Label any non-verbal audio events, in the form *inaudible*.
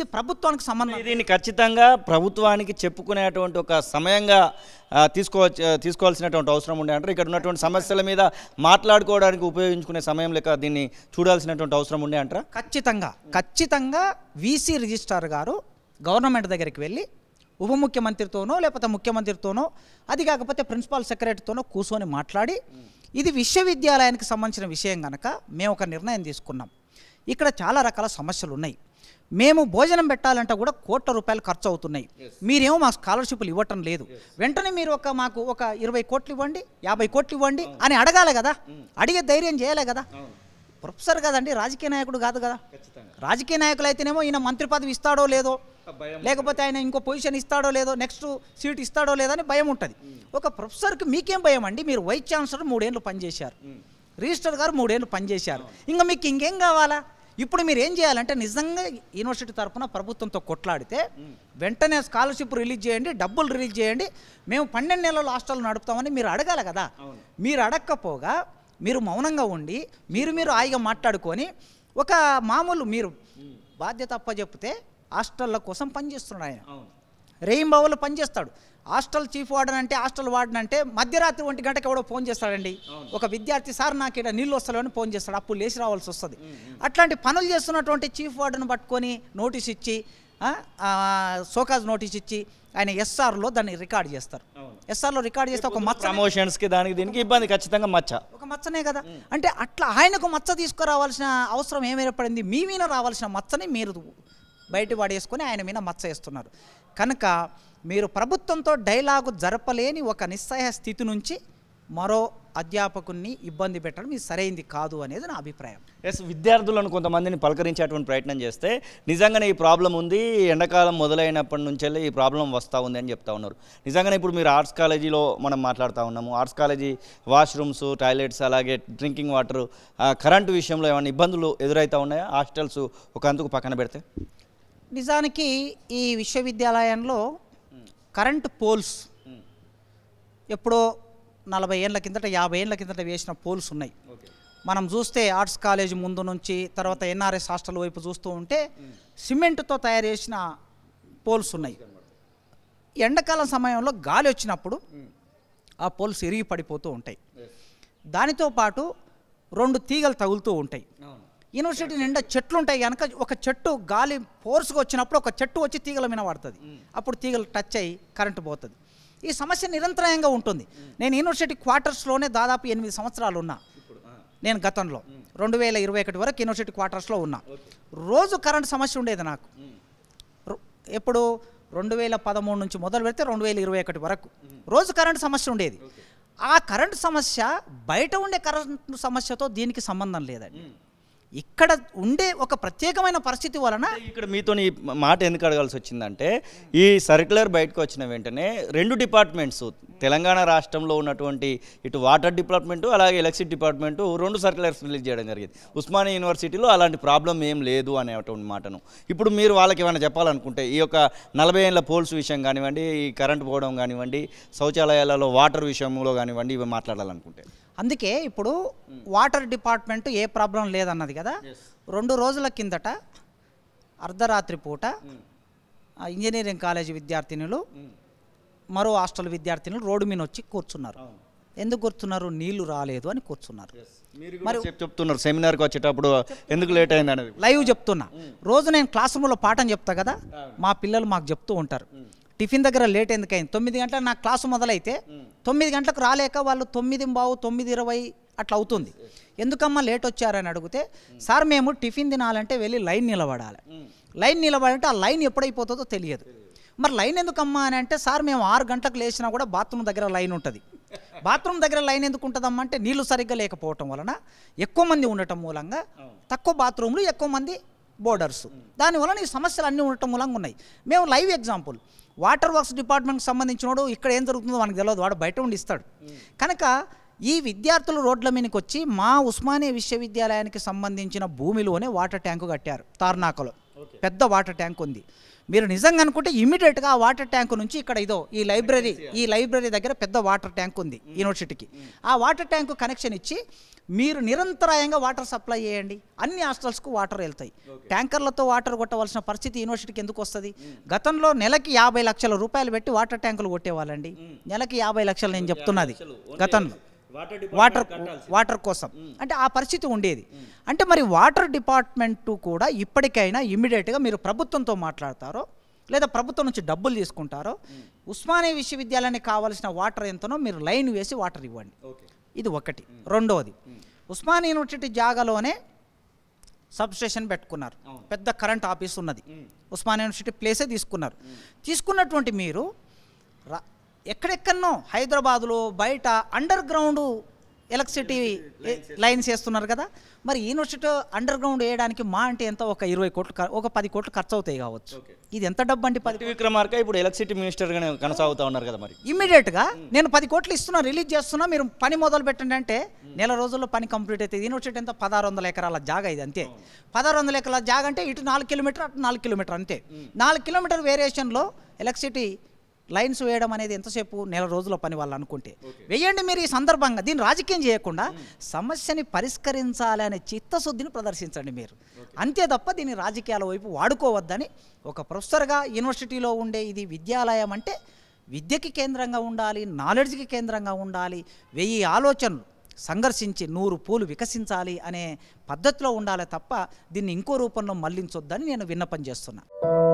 ఇది ప్రభుత్వానికి సంబంధం దీన్ని ఖచ్చితంగా ప్రభుత్వానికి చెప్పుకునేటువంటి ఒక సమయంగా తీసుకోవచ్చు తీసుకోవాల్సినటువంటి అవసరం ఉండే అంటారు ఇక్కడ ఉన్నటువంటి సమస్యల మీద మాట్లాడుకోవడానికి ఉపయోగించుకునే సమయం లేక దీన్ని చూడాల్సినటువంటి అవసరం ఉండే అంటారా ఖచ్చితంగా ఖచ్చితంగా వీసీ రిజిస్ట్రార్ గారు గవర్నమెంట్ దగ్గరికి వెళ్ళి ఉప ముఖ్యమంత్రితోనో లేకపోతే ముఖ్యమంత్రితోనో అది కాకపోతే ప్రిన్సిపాల్ సెక్రటరీతోనో కూర్చొని మాట్లాడి ఇది విశ్వవిద్యాలయానికి సంబంధించిన విషయం కనుక మేము ఒక నిర్ణయం తీసుకున్నాం ఇక్కడ చాలా రకాల సమస్యలు ఉన్నాయి మేము భోజనం పెట్టాలంటే కూడా కోట్ల రూపాయలు ఖర్చు అవుతున్నాయి మీరేమో మా స్కాలర్షిప్లు ఇవ్వటం లేదు వెంటనే మీరు ఒక మాకు ఒక ఇరవై కోట్లు ఇవ్వండి యాభై కోట్లు ఇవ్వండి అని అడగాలి కదా hmm. అడిగే ధైర్యం చేయాలి కదా ప్రొఫెసర్ కదండి రాజకీయ నాయకుడు కాదు కదా రాజకీయ నాయకులు అయితేనేమో ఈయన మంత్రి పదవి ఇస్తాడో లేదో లేకపోతే ఆయన ఇంకో పొజిషన్ ఇస్తాడో లేదో నెక్స్ట్ సీట్ ఇస్తాడో లేదో అని భయం ఉంటుంది hmm. ఒక ప్రొఫెసర్కి మీకేం భయం అండి మీరు వైస్ ఛాన్సలర్ మూడేళ్ళు పనిచేశారు hmm. రిజిస్టర్ గారు మూడేళ్ళు పనిచేశారు ఇంకా మీకు ఇంకేం కావాలా ఇప్పుడు మీరు ఏం చేయాలంటే నిజంగా యూనివర్సిటీ తరఫున ప్రభుత్వంతో కొట్లాడితే వెంటనే స్కాలర్షిప్ రిలీజ్ చేయండి డబ్బులు రిలీజ్ చేయండి మేము పన్నెండు నెలలు హాస్టల్ నడుపుతామని మీరు అడగాలి కదా మీరు అడగకపోగా మీరు మౌనంగా ఉండి మీరు మీరు హాయిగా మాట్లాడుకొని ఒక మామూలు మీరు బాధ్యత చెప్తే హాస్టళ్ళ కోసం పనిచేస్తున్నాడు ఆయన రెయింబావులో పనిచేస్తాడు హాస్టల్ చీఫ్ వార్డన్ అంటే హాస్టల్ వార్డన్ అంటే మధ్యరాత్రి ఒంటి గంటకి ఎవడో ఫోన్ చేస్తాడండి ఒక విద్యార్థి సార్ నాకు ఇక్కడ నీళ్ళు వస్తాడని ఫోన్ చేస్తాడు అప్పుడు లేచి రావాల్సి వస్తుంది అట్లాంటి పనులు చేస్తున్నటువంటి చీఫ్ వార్డన్ పట్టుకొని నోటీస్ ఇచ్చి సోకాజ్ నోటీస్ ఇచ్చి ఆయన ఎస్ఆర్లో దాన్ని రికార్డ్ చేస్తారు ఎస్ఆర్లో రికార్డ్ చేస్తే ఒక మచ్చ ప్రమోషన్స్కి దానికి దీనికి ఇబ్బంది ఖచ్చితంగా మచ్చ ఒక మచ్చనే కదా అంటే అట్లా ఆయనకు మచ్చ తీసుకురావాల్సిన అవసరం ఏమేరపడింది మీ మీద రావాల్సిన మచ్చని మీరు బయట పడేసుకొని ఆయన మీద మచ్చ వేస్తున్నారు కనుక మీరు ప్రభుత్వంతో డైలాగు జరపలేని ఒక నిస్సహ స్థితి నుంచి మరో అధ్యాపకుని ఇబ్బంది పెట్టడం ఇది సరైంది కాదు అనేది నా అభిప్రాయం ఎస్ విద్యార్థులను కొంతమందిని పలకరించేటువంటి ప్రయత్నం చేస్తే నిజంగానే ఈ ప్రాబ్లం ఉంది ఎండాకాలం మొదలైనప్పటి నుంచెల్లి ఈ ప్రాబ్లం వస్తూ ఉంది అని చెప్తా ఉన్నారు నిజంగానే ఇప్పుడు మీరు ఆర్ట్స్ కాలేజీలో మనం మాట్లాడుతూ ఉన్నాము ఆర్ట్స్ కాలేజీ వాష్రూమ్స్ టాయిలెట్స్ అలాగే డ్రింకింగ్ వాటర్ కరెంటు విషయంలో ఏమైనా ఇబ్బందులు ఎదురవుతూ ఉన్నాయా హాస్టల్స్ ఒక అందుకు పక్కన పెడితే నిజానికి ఈ విశ్వవిద్యాలయంలో కరెంటు పోల్స్ ఎప్పుడో నలభై ఏళ్ళ కిందట యాభై ఏళ్ళ కిందట వేసిన పోల్స్ ఉన్నాయి మనం చూస్తే ఆర్ట్స్ కాలేజ్ ముందు నుంచి తర్వాత ఎన్ఆర్ఎస్ హాస్టల్ వైపు చూస్తూ ఉంటే సిమెంట్తో తయారు చేసిన పోల్స్ ఉన్నాయి ఎండాకాలం సమయంలో గాలి వచ్చినప్పుడు ఆ పోల్స్ ఎరిగి పడిపోతూ ఉంటాయి దానితో పాటు రెండు తీగలు తగులుతూ ఉంటాయి యూనివర్సిటీ నిండా చెట్లు ఉంటాయి కనుక ఒక చెట్టు గాలి ఫోర్స్గా వచ్చినప్పుడు ఒక చెట్టు వచ్చి తీగల మీద పడుతుంది అప్పుడు తీగలు టచ్ అయ్యి కరెంటు పోతుంది ఈ సమస్య నిరంతరాయంగా ఉంటుంది నేను యూనివర్సిటీ క్వార్టర్స్లోనే దాదాపు ఎనిమిది సంవత్సరాలు ఉన్నా నేను గతంలో రెండు వేల ఇరవై ఒకటి వరకు యూనివర్సిటీ క్వార్టర్స్లో ఉన్నా రోజు కరెంట్ సమస్య ఉండేది నాకు ఎప్పుడు రెండు వేల పదమూడు నుంచి మొదలు పెడితే రెండు వేల ఇరవై ఒకటి వరకు రోజు కరెంట్ సమస్య ఉండేది ఆ కరెంట్ సమస్య బయట ఉండే కరెంట్ సమస్యతో దీనికి సంబంధం లేదండి ఇక్కడ ఉండే ఒక ప్రత్యేకమైన పరిస్థితి వలన ఇక్కడ మీతో ఈ మాట ఎందుకు అడగాల్సి వచ్చిందంటే ఈ సర్క్యులర్ బయటకు వచ్చిన వెంటనే రెండు డిపార్ట్మెంట్స్ తెలంగాణ రాష్ట్రంలో ఉన్నటువంటి ఇటు వాటర్ డిపార్ట్మెంటు అలాగే ఎలక్ట్రిక్ డిపార్ట్మెంటు రెండు సర్క్యులర్స్ రిలీజ్ చేయడం జరిగింది ఉస్మానియా యూనివర్సిటీలో అలాంటి ప్రాబ్లం ఏం లేదు అనేటువంటి మాటను ఇప్పుడు మీరు వాళ్ళకి ఏమైనా చెప్పాలనుకుంటే ఈ యొక్క నలభై ఏళ్ళ పోల్స్ విషయం కానివ్వండి ఈ కరెంట్ పోవడం కానివ్వండి శౌచాలయాలలో వాటర్ విషయంలో కానివ్వండి ఇవి మాట్లాడాలనుకుంటే అందుకే ఇప్పుడు hmm. వాటర్ డిపార్ట్మెంట్ ఏ ప్రాబ్లం లేదన్నది కదా రెండు రోజుల కిందట అర్ధరాత్రి పూట hmm. ఇంజనీరింగ్ కాలేజీ విద్యార్థినులు hmm. మరో హాస్టల్ విద్యార్థినులు రోడ్డు మీద వచ్చి కూర్చున్నారు ఎందుకు కూర్చున్నారు నీళ్లు రాలేదు అని కూర్చున్నారు మరి చెప్తున్నారు సెమినార్కి వచ్చేటప్పుడు ఎందుకు లేట్ అయింది లైవ్ చెప్తున్నా రోజు నేను క్లాస్ రూమ్లో పాఠం చెప్తా కదా మా పిల్లలు మాకు చెప్తూ ఉంటారు టిఫిన్ దగ్గర లేట్ ఎందుకైంది తొమ్మిది గంటల నా క్లాసు మొదలైతే తొమ్మిది గంటలకు రాలేక వాళ్ళు తొమ్మిది బావు తొమ్మిది ఇరవై అట్లా అవుతుంది ఎందుకమ్మా లేట్ వచ్చారని అడిగితే సార్ మేము టిఫిన్ తినాలంటే వెళ్ళి లైన్ నిలబడాలి లైన్ నిలబడాలంటే ఆ లైన్ ఎప్పుడైపోతుందో తెలియదు మరి లైన్ ఎందుకమ్మా అని అంటే సార్ మేము ఆరు గంటలకు లేచినా కూడా బాత్రూమ్ దగ్గర లైన్ ఉంటుంది *laughs* బాత్రూమ్ దగ్గర లైన్ ఎందుకు ఉంటుందమ్మా అంటే నీళ్లు సరిగ్గా లేకపోవటం వలన ఎక్కువ మంది ఉండటం మూలంగా తక్కువ బాత్రూమ్లు ఎక్కువ మంది బోర్డర్స్ దానివల్ల ఈ సమస్యలు అన్నీ ఉండటం మూలంగా ఉన్నాయి మేము లైవ్ ఎగ్జాంపుల్ వాటర్ వర్క్స్ డిపార్ట్మెంట్కి సంబంధించినోడు ఇక్కడ ఏం జరుగుతుందో మనకు తెలియదు వాడు బయట ఉండి ఇస్తాడు కనుక ఈ విద్యార్థులు రోడ్ల మీదకి వచ్చి మా ఉస్మానియా విశ్వవిద్యాలయానికి సంబంధించిన భూమిలోనే వాటర్ ట్యాంకు కట్టారు తార్నాకలో పెద్ద వాటర్ ట్యాంక్ ఉంది మీరు నిజంగా అనుకుంటే ఇమీడియట్గా ఆ వాటర్ ట్యాంక్ నుంచి ఇక్కడ ఇదో ఈ లైబ్రరీ ఈ లైబ్రరీ దగ్గర పెద్ద వాటర్ ట్యాంక్ ఉంది hmm. యూనివర్సిటీకి hmm. ఆ వాటర్ ట్యాంక్ కనెక్షన్ ఇచ్చి మీరు నిరంతరాయంగా వాటర్ సప్లై చేయండి అన్ని హాస్టల్స్కు వాటర్ వెళ్తాయి ట్యాంకర్లతో వాటర్ కొట్టవలసిన పరిస్థితి యూనివర్సిటీకి ఎందుకు వస్తుంది hmm. గతంలో నెలకి యాభై లక్షల రూపాయలు పెట్టి వాటర్ ట్యాంకులు కొట్టేవాళ్ళండి నెలకి యాభై లక్షలు నేను చెప్తున్నది గతంలో వాటర్ వాటర్ కోసం అంటే ఆ పరిస్థితి ఉండేది అంటే మరి వాటర్ డిపార్ట్మెంట్ కూడా ఇప్పటికైనా ఇమ్మీడియట్గా మీరు ప్రభుత్వంతో మాట్లాడతారో లేదా ప్రభుత్వం నుంచి డబ్బులు తీసుకుంటారో ఉస్మానియా విశ్వవిద్యాలయానికి కావాల్సిన వాటర్ ఎంతనో మీరు లైన్ వేసి వాటర్ ఇవ్వండి ఇది ఒకటి రెండవది ఉస్మానియా యూనివర్సిటీ జాగాలోనే సబ్ స్టేషన్ పెట్టుకున్నారు పెద్ద కరెంట్ ఆఫీస్ ఉన్నది ఉస్మానియా యూనివర్సిటీ ప్లేసే తీసుకున్నారు తీసుకున్నటువంటి మీరు ఎక్కడెక్కడనో హైదరాబాదులో బయట అండర్ గ్రౌండ్ ఎలక్ట్రిసిటీ లైన్స్ వేస్తున్నారు కదా మరి యూనివర్సిటీ అండర్ గ్రౌండ్ వేయడానికి మా అంటే ఎంత ఒక ఇరవై కోట్లు ఒక పది కోట్లు ఖర్చు అవుతాయి కావచ్చు ఇది ఎంత డబ్బు అంటే పది విక్రమార్క ఇప్పుడు ఎలక్ట్రిసిటీ మినిస్టర్ గానే కొనసాగుతా ఉన్నారు కదా మరి ఇమ్మీడియట్ గా నేను పది కోట్లు ఇస్తున్నా రిలీజ్ చేస్తున్నా మీరు పని మొదలు పెట్టండి అంటే నెల రోజుల్లో పని కంప్లీట్ అవుతుంది యూనివర్సిటీ ఎంత పదహారు వందల ఎకరాల జాగా ఇది అంతే పదహారు వందల ఎకరాల జాగా అంటే ఇటు నాలుగు కిలోమీటర్ అటు నాలుగు కిలోమీటర్ అంతే నాలుగు కిలోమీటర్ వేరియేషన్లో ఎలక్ట్రిసిటీ లైన్స్ వేయడం అనేది ఎంతసేపు నెల రోజుల పని వాళ్ళు అనుకుంటే వేయండి మీరు ఈ సందర్భంగా దీన్ని రాజకీయం చేయకుండా సమస్యని పరిష్కరించాలి అనే చిత్తశుద్ధిని ప్రదర్శించండి మీరు అంతే తప్ప దీన్ని రాజకీయాల వైపు వాడుకోవద్దని ఒక ప్రొఫెసర్గా యూనివర్సిటీలో ఉండే ఇది విద్యాలయం అంటే విద్యకి కేంద్రంగా ఉండాలి నాలెడ్జ్కి కేంద్రంగా ఉండాలి వెయ్యి ఆలోచనలు సంఘర్షించి నూరు పూలు వికసించాలి అనే పద్ధతిలో ఉండాలి తప్ప దీన్ని ఇంకో రూపంలో మళ్లించొద్దని నేను విన్నపం చేస్తున్నాను